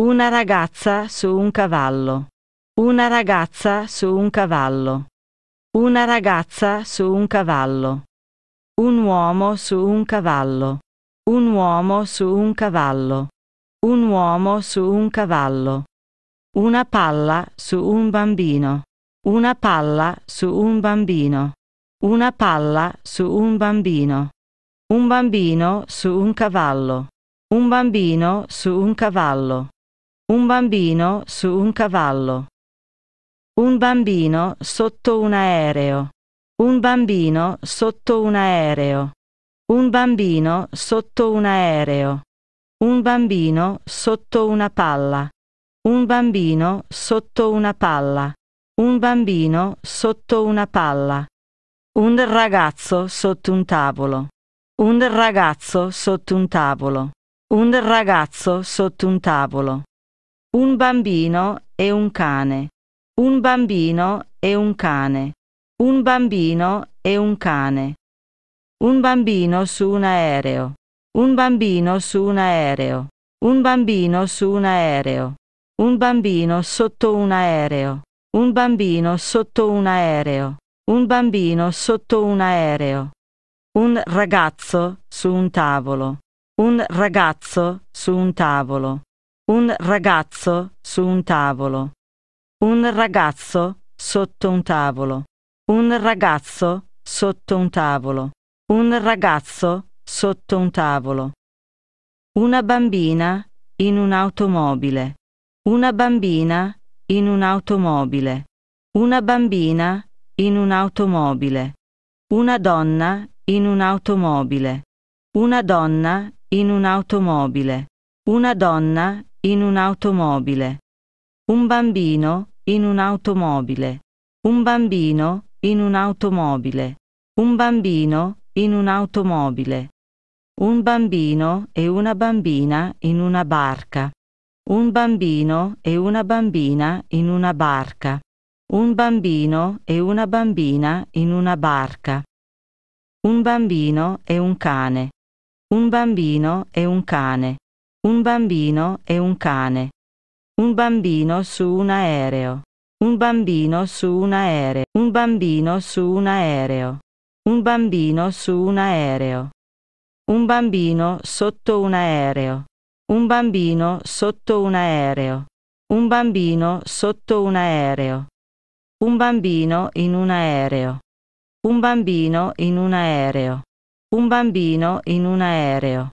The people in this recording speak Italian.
Una ragazza su un cavallo. Una ragazza su un cavallo. Una ragazza su un cavallo. Un uomo su un cavallo. Un uomo su un cavallo. Un uomo su un cavallo. Una palla su un bambino. Una palla su un bambino. Una palla su un bambino. Un bambino su un cavallo. Un bambino su un cavallo. Un bambino su un cavallo. Un bambino sotto un aereo. Un bambino sotto un aereo. Un bambino sotto un aereo. Un bambino sotto una palla. Un bambino sotto una palla. Un bambino sotto una palla. Un ragazzo sotto un tavolo. Un ragazzo sotto un tavolo. Un ragazzo sotto un tavolo. Un bambino e un cane. Un bambino e un cane. Un bambino e un cane. Un bambino su un aereo. Un bambino su un aereo. Un bambino su un aereo. Un bambino sotto un aereo. Un bambino sotto un aereo. Un bambino sotto un aereo. Un ragazzo su un tavolo. Un ragazzo su un tavolo un ragazzo su un tavolo, un ragazzo sotto un tavolo, un ragazzo sotto un tavolo, un ragazzo sotto un tavolo, una bambina in un'automobile, una bambina in un'automobile, una bambina in un'automobile, una donna in un'automobile, una donna in un'automobile, una donna in un'automobile. Un bambino in un'automobile. Un bambino in un'automobile. Un bambino in un'automobile. Un bambino e una bambina in una barca. Un bambino e una bambina in una barca. Un bambino e una bambina in una barca. Un bambino e un cane. Un bambino e un cane un bambino e un cane, un bambino su un aereo, un bambino su un aereo, un bambino su un aereo, un bambino su un aereo, un bambino sotto un aereo, un bambino sotto un aereo, un bambino sotto un aereo, un bambino in un aereo, un bambino in un aereo, un bambino in un aereo.